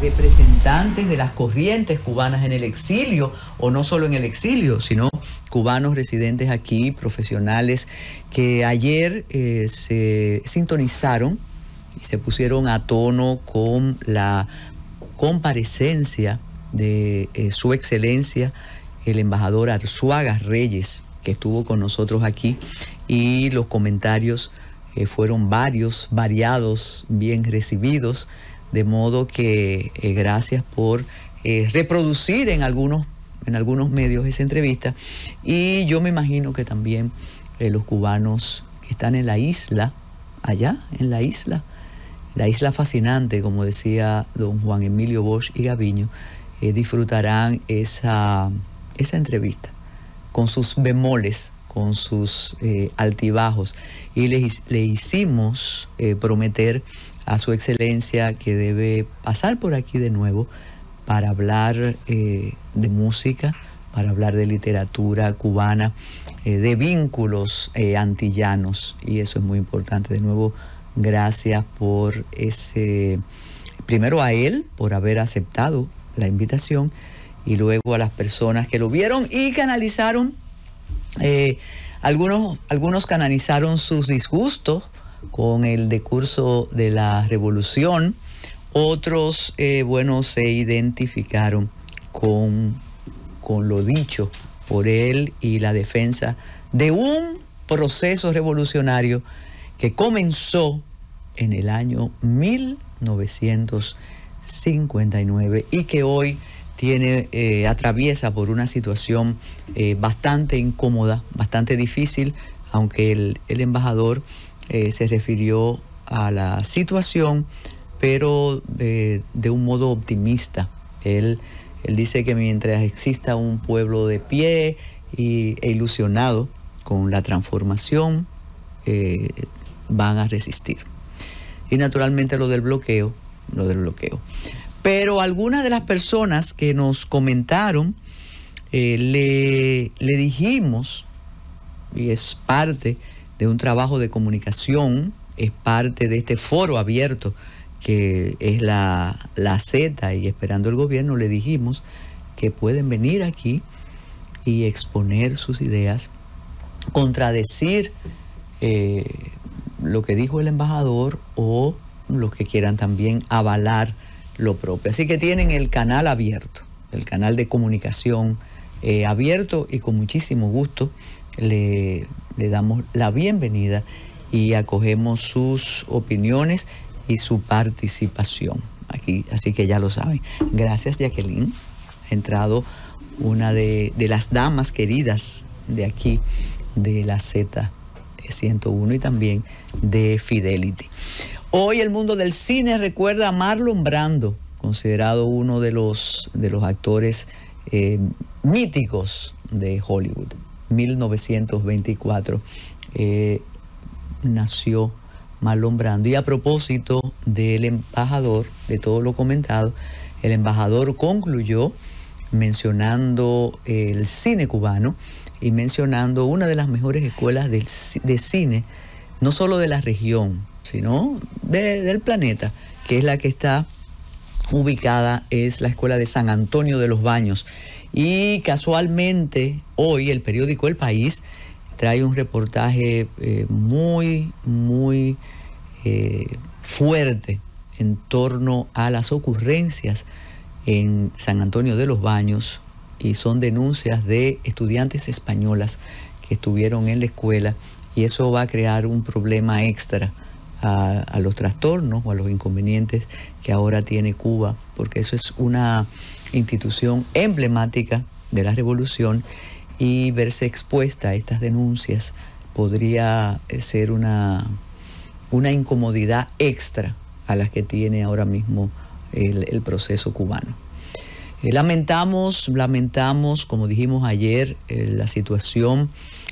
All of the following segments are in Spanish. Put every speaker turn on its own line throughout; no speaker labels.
representantes de las corrientes cubanas en el exilio, o no solo en el exilio, sino cubanos residentes aquí, profesionales, que ayer eh, se sintonizaron y se pusieron a tono con la comparecencia de eh, su excelencia, el embajador Arzuaga Reyes, que estuvo con nosotros aquí, y los comentarios eh, fueron varios, variados, bien recibidos. De modo que eh, gracias por eh, reproducir en algunos, en algunos medios esa entrevista. Y yo me imagino que también eh, los cubanos que están en la isla, allá en la isla, la isla fascinante, como decía don Juan Emilio Bosch y Gaviño, disfrutarán esa, esa entrevista con sus bemoles, con sus altibajos. Y le, hicimos prometer a su excelencia que debe pasar por aquí de nuevo para hablar eh, de música, para hablar de literatura cubana, eh, de vínculos eh, antillanos, y eso es muy importante. De nuevo, gracias por ese, primero a él por haber aceptado la invitación, y luego a las personas que lo vieron y canalizaron, algunos, algunos canalizaron sus disgustos, con el decurso de la revolución. Otros, eh, bueno, se identificaron con, lo dicho por él y la defensa de un proceso revolucionario que comenzó en el año 1959 y que hoy tiene, eh, atraviesa por una situación eh, bastante incómoda, bastante difícil, aunque el embajador eh, se refirió a la situación, pero eh, de un modo optimista. Él, dice que mientras exista un pueblo de pie y, e ilusionado con la transformación, eh, van a resistir. Y naturalmente lo del bloqueo, lo del bloqueo. Pero algunas de las personas que nos comentaron, le, le dijimos, y es parte de un trabajo de comunicación, es parte de este foro abierto que es la, Z y esperando el gobierno le dijimos que pueden venir aquí y exponer sus ideas, contradecir eh, lo que dijo el embajador o los que quieran también avalar lo propio. Así que tienen el canal abierto, el canal de comunicación eh, abierto y con muchísimo gusto le le damos la bienvenida y acogemos sus opiniones y su participación aquí, así que ya lo saben. Gracias, Jacqueline. Ha entrado una de, las damas queridas de aquí, de la Z101 y también de Fidelity. Hoy el mundo del cine recuerda a Marlon Brando, considerado uno de los, de los actores eh, míticos de Hollywood. 1924 eh, nació Malombrando Y a propósito del embajador, de todo lo comentado, el embajador concluyó mencionando el cine cubano y mencionando una de las mejores escuelas de, cine, no solo de la región, sino del planeta, que es la que está ubicada es la escuela de San Antonio de los Baños. Y casualmente hoy el periódico El País trae un reportaje eh, muy, muy eh, fuerte en torno a las ocurrencias en San Antonio de los Baños y son denuncias de estudiantes españolas que estuvieron en la escuela y eso va a crear un problema extra a, a los trastornos o a los inconvenientes ahora tiene Cuba, porque eso es una institución emblemática de la revolución y verse expuesta a estas denuncias podría eh, ser una, una incomodidad extra a las que tiene ahora mismo el, proceso cubano. Eh, lamentamos, lamentamos, como dijimos ayer, eh, la situación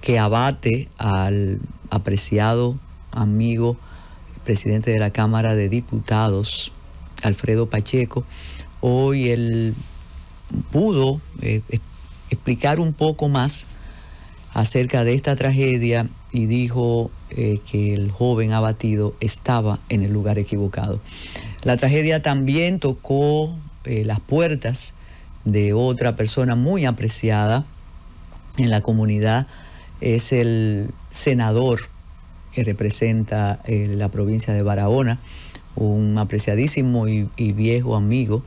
que abate al apreciado amigo presidente de la Cámara de Diputados, Alfredo Pacheco. Hoy él pudo eh, explicar un poco más acerca de esta tragedia y dijo eh, que el joven abatido estaba en el lugar equivocado. La tragedia también tocó eh, las puertas de otra persona muy apreciada en la comunidad, es el senador que representa la provincia de Barahona, un apreciadísimo y, viejo amigo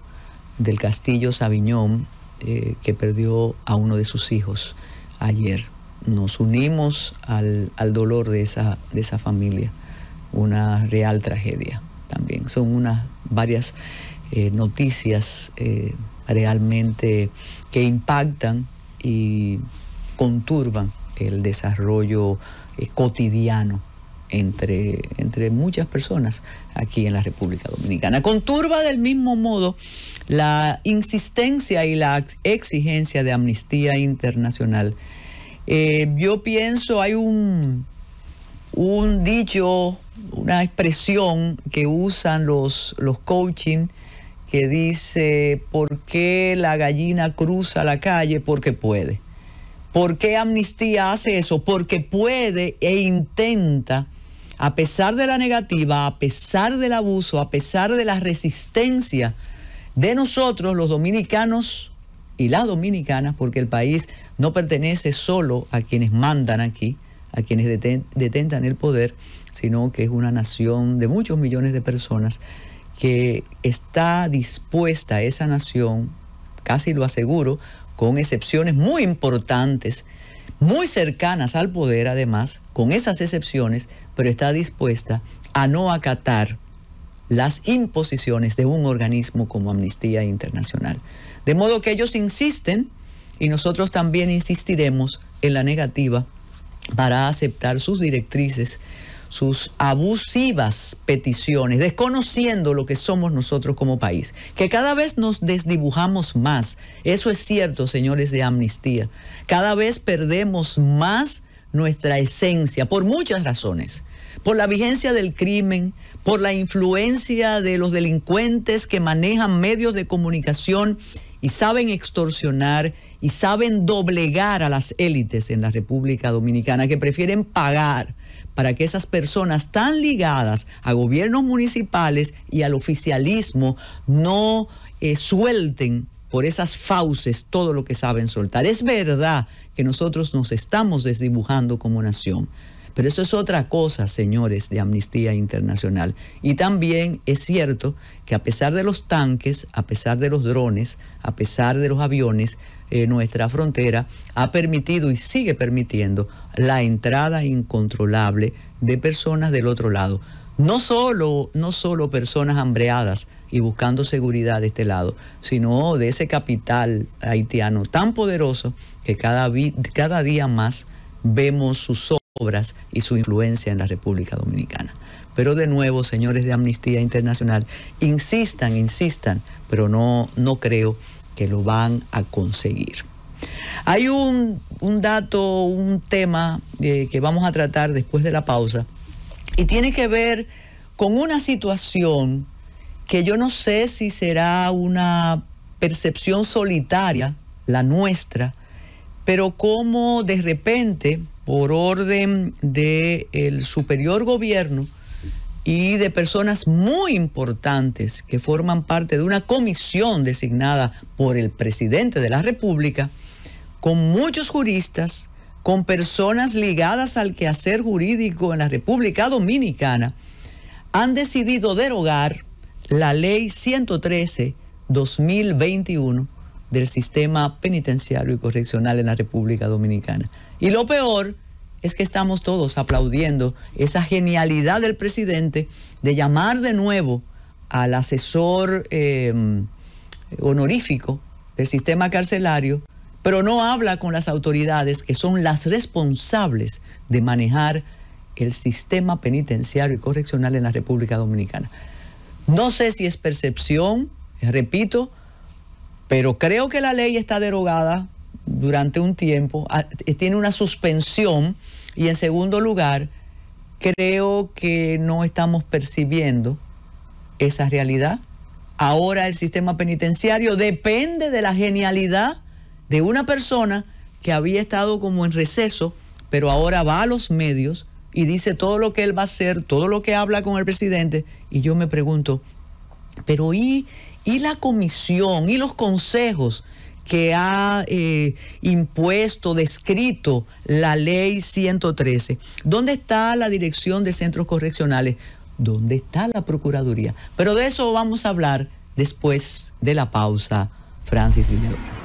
del Castillo Sabiñón, eh, que perdió a uno de sus hijos ayer. Nos unimos al, dolor de esa, de esa familia, una real tragedia también. Son unas varias eh, noticias eh, realmente que impactan y conturban el desarrollo cotidiano entre, muchas personas aquí en la República Dominicana. Conturba del mismo modo la insistencia y la exigencia de amnistía internacional. Eh, yo pienso, hay un, un dicho, una expresión que usan los, los coaching que dice, ¿por qué la gallina cruza la calle? Porque puede. ¿Por qué Amnistía hace eso? Porque puede e intenta a pesar de la negativa, a pesar del abuso, a pesar de la resistencia de nosotros, los dominicanos y las dominicanas, porque el país no pertenece solo a quienes mandan aquí, a quienes detentan el poder, sino que es una nación de muchos millones de personas que está dispuesta esa nación, casi lo aseguro, con excepciones muy importantes muy cercanas al poder, además, con esas excepciones, pero está dispuesta a no acatar las imposiciones de un organismo como Amnistía Internacional. De modo que ellos insisten y nosotros también insistiremos en la negativa para aceptar sus directrices, sus abusivas peticiones, desconociendo lo que somos nosotros como país, que cada vez nos desdibujamos más. Eso es cierto, señores de Amnistía. Cada vez perdemos más nuestra esencia, por muchas razones. Por la vigencia del crimen, por la influencia de los delincuentes que manejan medios de comunicación y saben extorsionar y saben doblegar a las élites en la República Dominicana, que prefieren pagar para que esas personas tan ligadas a gobiernos municipales y al oficialismo no eh, suelten por esas fauces todo lo que saben soltar. Es verdad que nosotros nos estamos desdibujando como nación, pero eso es otra cosa, señores, de Amnistía Internacional. Y también es cierto que a pesar de los tanques, a pesar de los drones, a pesar de los aviones, eh, nuestra frontera, ha permitido y sigue permitiendo la entrada incontrolable de personas del otro lado. No solo, no solo personas hambreadas y buscando seguridad de este lado, sino de ese capital haitiano tan poderoso que cada, cada día más vemos sus obras y su influencia en la República Dominicana. Pero de nuevo, señores de Amnistía Internacional, insistan, insistan, pero no, no creo que lo van a conseguir. Hay un, dato, un tema eh, que vamos a tratar después de la pausa y tiene que ver con una situación que yo no sé si será una percepción solitaria, la nuestra, pero como de repente, por orden del el superior gobierno, y de personas muy importantes que forman parte de una comisión designada por el presidente de la República, con muchos juristas, con personas ligadas al quehacer jurídico en la República Dominicana, han decidido derogar la ley 113-2021 del sistema penitenciario y correccional en la República Dominicana. Y lo peor es que estamos todos aplaudiendo esa genialidad del presidente de llamar de nuevo al asesor em, honorífico del sistema carcelario, pero no habla con las autoridades que son las responsables de manejar el sistema penitenciario y correccional en la República Dominicana. No sé si es percepción, repito, pero creo que la ley está derogada durante un tiempo, ah, eh, tiene una suspensión y en segundo lugar, creo que no estamos percibiendo esa realidad. Ahora el sistema penitenciario depende de la genialidad de una persona que había estado como en receso, pero ahora va a los medios y dice todo lo que él va a hacer, todo lo que habla con el presidente. Y yo me pregunto, pero ¿y, y la comisión y los consejos que ha eh, impuesto, descrito la ley 113. ¿Dónde está la dirección de centros correccionales? ¿Dónde está la Procuraduría? Pero de eso vamos a hablar después de la pausa, Francis Villalobos.